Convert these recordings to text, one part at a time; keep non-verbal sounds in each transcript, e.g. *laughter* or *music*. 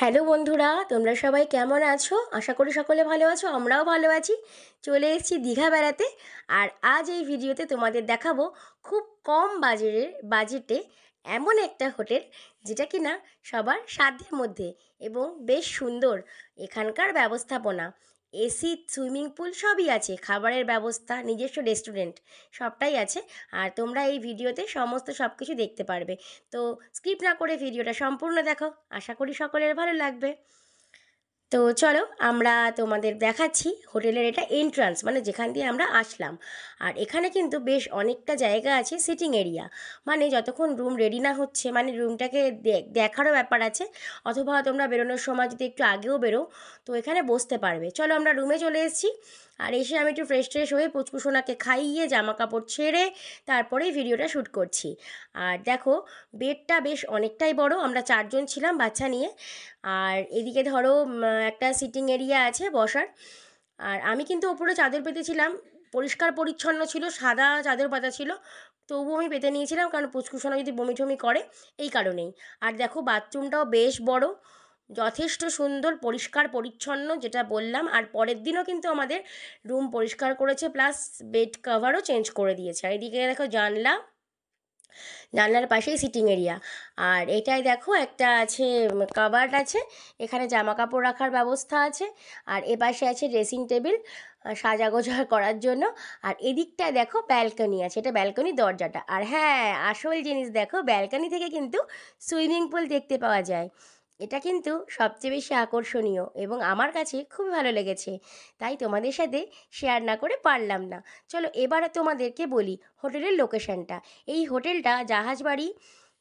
hello বন্ধুরা তোমরা সবাই কেমন আছো আশা করি সকলে ভালো আছো আমরাও ভালো আছি চলে এসেছি দীঘা বেড়াতে আর আজ এই ভিডিওতে তোমাদের দেখাবো খুব কম বাজেটের বাজেটে এমন একটা হোটেল যেটা কিনা সবার সাধ্যের মধ্যে এবং বেশ সুন্দর এখানকার ব্যবস্থাপনা এসি সুইমিং পুল সবই আছে খাবারের ব্যবস্থা নিজস্ব রেস্টুরেন্ট সবটাই আছে আর তোমরা এই ভিডিওতে সমস্ত সব কিছু দেখতে পারবে তো স্কিপ না করে ভিডিওটা সম্পূর্ণ দেখো আশা করি সকলের ভালো লাগবে তো চলো আমরা তোমাদের দেখাচ্ছি হোটেলের এটা এন্ট্রান্স মানে যেখান দিয়ে আমরা আসলাম আর এখানে কিন্তু বেশ অনেকটা জায়গা আছে সিটিং এরিয়া মানে যতক্ষণ রুম রেডি না হচ্ছে মানে রুমটাকে দেখারও ব্যাপার আছে অথবা তোমরা বেরোনোর সময় যদি একটু আগেও বেরো তো এখানে বসতে পারবে চলো আমরা রুমে চলে এসেছি আর এসে আমি একটু ফ্রেশ ট্রেশ হয়ে পুচকুসোনাকে খাইয়ে জামা কাপড় ছেড়ে তারপরে ভিডিওটা শ্যুট করছি আর দেখো বেডটা বেশ অনেকটাই বড় আমরা চারজন ছিলাম বাচ্চা নিয়ে আর এদিকে ধরো একটা সিটিং এরিয়া আছে বসার আর আমি কিন্তু ওপরে চাদর পেতেছিলাম পরিষ্কার পরিচ্ছন্ন ছিল সাদা চাদর পাতা ছিল তবু আমি পেতে নিয়েছিলাম কারণ পুচকুসোনা যদি বমি টমি করে এই কারণেই আর দেখো বাথরুমটাও বেশ বড় যথেষ্ট সুন্দর পরিষ্কার পরিচ্ছন্ন যেটা বললাম আর পরের দিনও কিন্তু আমাদের রুম পরিষ্কার করেছে প্লাস বেড কাভারও চেঞ্জ করে দিয়েছে আর এদিকে দেখো জানলা জানলার পাশেই সিটিং এরিয়া আর এটাই দেখো একটা আছে কাবার্ড আছে এখানে জামা কাপড় রাখার ব্যবস্থা আছে আর এপাশে আছে ড্রেসিং টেবিল সাজাগোজা *laughs* করার জন্য আর এদিকটায় দেখো ব্যালকনি আছে এটা ব্যালকনি দরজাটা আর হ্যাঁ আসল জিনিস দেখো ব্যালকনি থেকে কিন্তু সুইমিং পুল দেখতে পাওয়া যায় এটা কিন্তু সবচেয়ে বেশি আকর্ষণীয় এবং আমার কাছে খুব ভালো লেগেছে তাই তোমাদের সাথে শেয়ার না করে পারলাম না চলো এবারে তোমাদেরকে বলি হোটেলের লোকেশনটা এই হোটেলটা জাহাজবাড়ি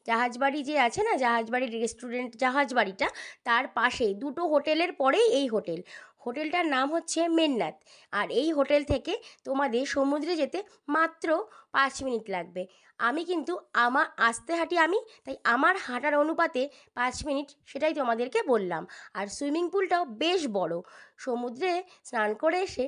জাহাজবাড়ি যে আছে না জাহাজবাড়ির রেস্টুরেন্ট জাহাজবাড়িটা তার পাশে দুটো হোটেলের পরেই এই হোটেল হোটেলটার নাম হচ্ছে মেন্নাত আর এই হোটেল থেকে তোমাদের সমুদ্রে যেতে মাত্র পাঁচ মিনিট লাগবে আমি কিন্তু আমার আসতে হাঁটি আমি তাই আমার হাঁটার অনুপাতে পাঁচ মিনিট সেটাই তোমাদেরকে বললাম আর সুইমিং পুলটাও বেশ বড় সমুদ্রে স্নান করে এসে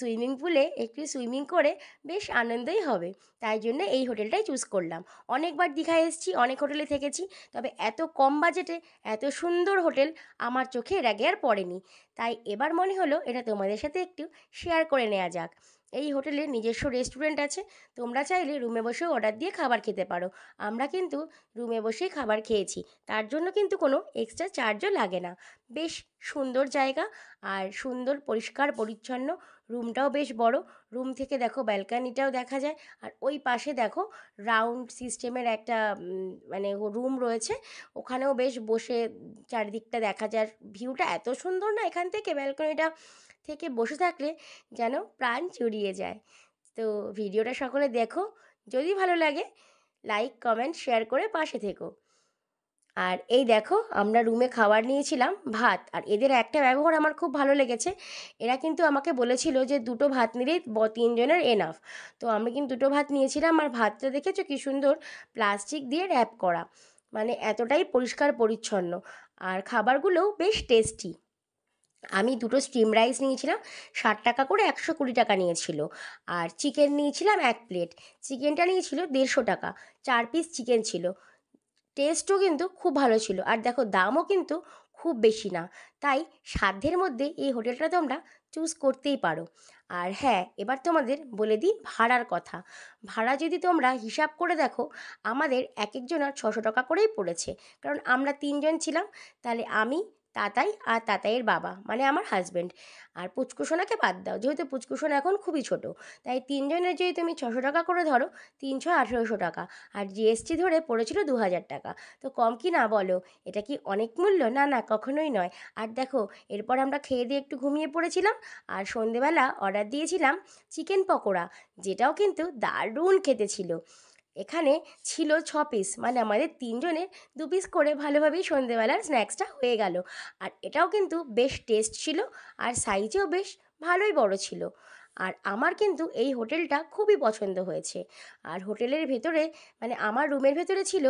সুইমিং পুলে একটু সুইমিং করে বেশ আনন্দই হবে তাই জন্য এই হোটেলটাই চুজ করলাম অনেকবার দীঘায় এসেছি অনেক হোটেলে থেকেছি তবে এত কম বাজেটে এত সুন্দর হোটেল আমার চোখে এর আগে আর পড়েনি তাই এবার আমার মনে হলো এটা তোমাদের সাথে একটু শেয়ার করে নেওয়া যাক এই হোটেলের নিজস্ব রেস্টুরেন্ট আছে তোমরা চাইলে রুমে বসে অর্ডার দিয়ে খাবার খেতে পারো আমরা কিন্তু রুমে বসেই খাবার খেয়েছি তার জন্য কিন্তু কোনো এক্সট্রা চার্জও লাগে না বেশ সুন্দর জায়গা আর সুন্দর পরিষ্কার পরিচ্ছন্ন রুমটাও বেশ বড় রুম থেকে দেখো ব্যালকানিটাও দেখা যায় আর ওই পাশে দেখো রাউন্ড সিস্টেমের একটা মানে রুম রয়েছে ওখানেও বেশ বসে চারিদিকটা দেখা যায় ভিউটা এত সুন্দর না এখান থেকে ব্যালকনিটা থেকে বসে থাকলে যেন প্রাণ চুরিয়ে যায় তো ভিডিওটা সকলে দেখো যদি ভালো লাগে লাইক কমেন্ট শেয়ার করে পাশে থেকো আর এই দেখো আমরা রুমে খাবার নিয়েছিলাম ভাত আর এদের একটা ব্যবহার আমার খুব ভালো লেগেছে এরা কিন্তু আমাকে বলেছিল যে দুটো ভাত নিলেই তিনজনের এনাফ তো আমি কিন্তু দুটো ভাত নিয়েছিলাম আর ভাতটা দেখেছো কী সুন্দর প্লাস্টিক দিয়ে র্যাপ করা মানে এতটাই পরিষ্কার পরিচ্ছন্ন আর খাবারগুলোও বেশ টেস্টি আমি দুটো স্টিম রাইস নিয়েছিলাম ষাট টাকা করে একশো কুড়ি টাকা নিয়েছিল আর চিকেন নিয়েছিলাম এক প্লেট চিকেনটা নিয়েছিল দেড়শো টাকা চার পিস চিকেন ছিল টেস্টও কিন্তু খুব ভালো ছিল আর দেখো দামও কিন্তু খুব বেশি না তাই সাধ্যের মধ্যে এই হোটেলটা তোমরা চুজ করতেই পারো আর হ্যাঁ এবার তোমাদের বলে দিই ভাড়ার কথা ভাড়া যদি তোমরা হিসাব করে দেখো আমাদের এক একজনের ছশো টাকা করেই পড়েছে কারণ আমরা তিনজন ছিলাম তাহলে আমি তাতাই আর তাতাইয়ের বাবা মানে আমার হাজব্যান্ড আর পুচকুসোনাকে বাদ দাও যেহেতু পুচকুসোনা এখন খুবই ছোট তাই তিনজনের যদি তুমি ছশো টাকা করে ধরো তিনশো আঠেরোশো টাকা আর জিএসটি ধরে পড়েছিল দু হাজার টাকা তো কম কি না বলো এটা কি অনেক মূল্য না না কখনোই নয় আর দেখো এরপর আমরা খেয়ে দিয়ে একটু ঘুমিয়ে পড়েছিলাম আর সন্ধেবেলা অর্ডার দিয়েছিলাম চিকেন পকোড়া যেটাও কিন্তু দারুণ খেতে ছিল এখানে ছিল ছ পিস মানে আমাদের তিনজনের দু পিস করে ভালোভাবেই সন্ধেবেলার স্ন্যাক্সটা হয়ে গেল আর এটাও কিন্তু বেশ টেস্ট ছিল আর সাইজেও বেশ ভালোই বড় ছিল আর আমার কিন্তু এই হোটেলটা খুবই পছন্দ হয়েছে আর হোটেলের ভেতরে মানে আমার রুমের ভেতরে ছিল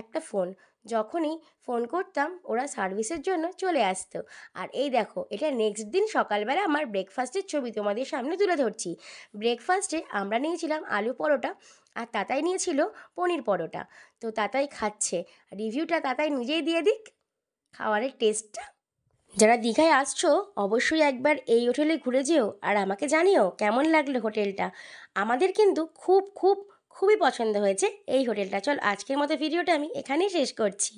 একটা ফোন যখনই ফোন করতাম ওরা সার্ভিসের জন্য চলে আসতো আর এই দেখো এটা নেক্সট দিন সকালবেলা আমার ব্রেকফাস্টের ছবি তোমাদের সামনে তুলে ধরছি ব্রেকফাস্টে আমরা নিয়েছিলাম আলু পরোটা আর তাতাই নিয়েছিল পনির পরোটা তো তাতাই খাচ্ছে রিভিউটা তাতাই নিজেই দিয়ে দিক খাওয়ারের টেস্টটা যারা দীঘায় আসছো অবশ্যই একবার এই হোটেলে ঘুরে যেও আর আমাকে জানিও কেমন লাগলো হোটেলটা আমাদের কিন্তু খুব খুব খুবই পছন্দ হয়েছে এই হোটেলটা চল আজকের মতো ভিডিওটা আমি এখানেই শেষ করছি